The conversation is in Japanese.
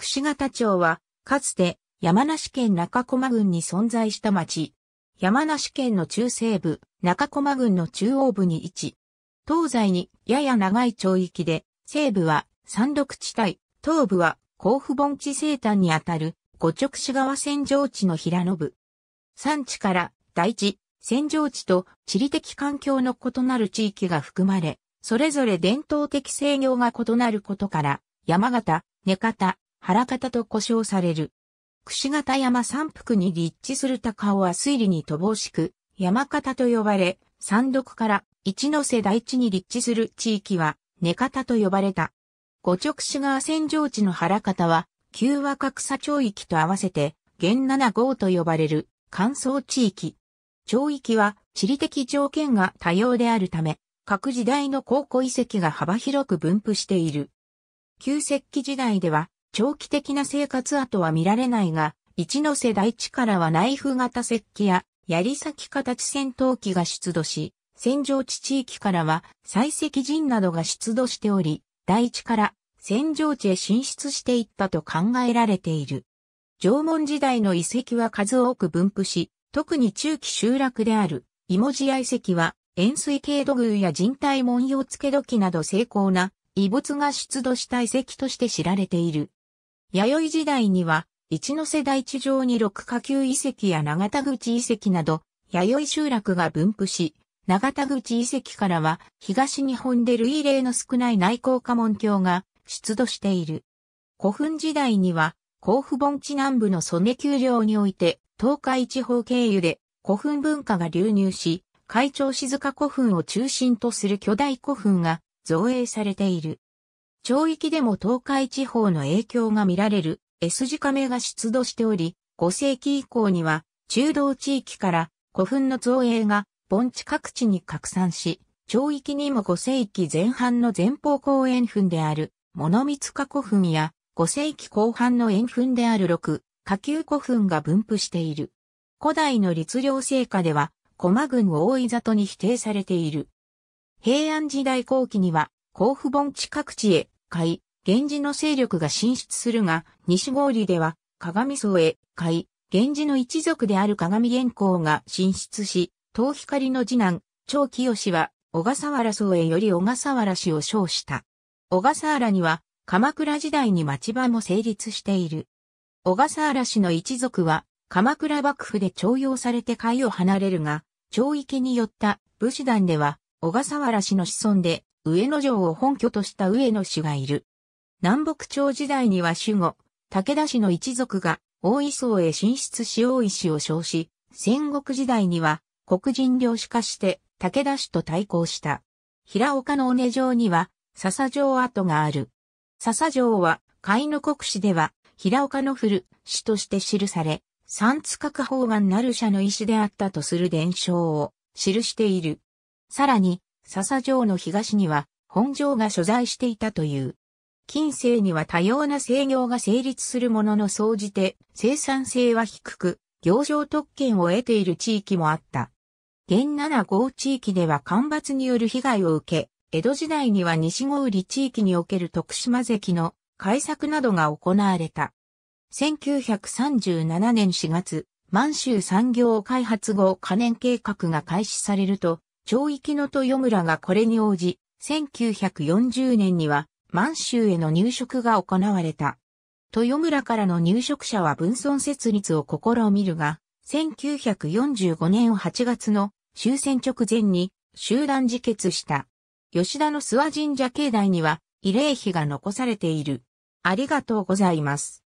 串形町は、かつて山梨県中駒郡に存在した町。山梨県の中西部、中駒郡の中央部に位置。東西にやや長い町域で、西部は山麓地帯、東部は甲府盆地西端にあたる五直市川扇状地の平野部。山地から大地、扇状地と地理的環境の異なる地域が含まれ、それぞれ伝統的制御が異なることから、山形、根方、原方と呼称される。櫛形山山腹に立地する高尾は水理に乏しく、山方と呼ばれ、山麓から一ノ瀬大地に立地する地域は、根方と呼ばれた。五直市川線上地の原方は、旧和格差町域と合わせて、現七号と呼ばれる、乾燥地域。町域は、地理的条件が多様であるため、各時代の考古遺跡が幅広く分布している。旧石器時代では、長期的な生活跡は見られないが、一ノ瀬大地からはナイフ型石器や槍先形戦闘機が出土し、戦場地地域からは採石人などが出土しており、大地から戦場地へ進出していったと考えられている。縄文時代の遺跡は数多く分布し、特に中期集落である、イモジア遺跡は、円錐形土偶や人体文様付け土器など精巧な遺物が出土した遺跡として知られている。弥生時代には、一ノ瀬代地上に六下級遺跡や長田口遺跡など、弥生集落が分布し、長田口遺跡からは東日本で類例の少ない内向家門橋が出土している。古墳時代には甲府盆地南部の曽根丘陵において東海地方経由で古墳文化が流入し、海長静か古墳を中心とする巨大古墳が造営されている。長域でも東海地方の影響が見られる S 字亀が出土しており、5世紀以降には中道地域から古墳の造営が盆地各地に拡散し、長域にも5世紀前半の前方後円墳である物光花古墳や5世紀後半の円墳である六下級古墳が分布している。古代の律令聖果では、駒郡大井里に否定されている。平安時代後期には、甲府盆地各地へ、海、源氏の勢力が進出するが、西郷里では、鏡荘へ、海、源氏の一族である鏡元公が進出し、東光の次男、長清は、小笠原荘へより小笠原氏を称した。小笠原には、鎌倉時代に町場も成立している。小笠原氏の一族は、鎌倉幕府で徴用されて海を離れるが、町池によった武士団では、小笠原氏の子孫で、上野城を本拠とした上野氏がいる。南北朝時代には守護、武田氏の一族が大磯へ進出し大石を称し、戦国時代には黒人領主化して武田氏と対抗した。平岡の尾根城には笹城跡がある。笹城は甲斐国史では平岡の古氏として記され、三津角方眼なる社の石であったとする伝承を記している。さらに、笹城の東には本城が所在していたという。近世には多様な制業が成立するものの総じて生産性は低く、行商特権を得ている地域もあった。現七号地域では干ばつによる被害を受け、江戸時代には西郷里地域における徳島関の改作などが行われた。1937年4月、満州産業開発後可燃計画が開始されると、長域の豊村がこれに応じ、1940年には満州への入植が行われた。豊村からの入植者は分村設立を試みるが、1945年8月の終戦直前に集団自決した。吉田の諏訪神社境内には慰霊碑が残されている。ありがとうございます。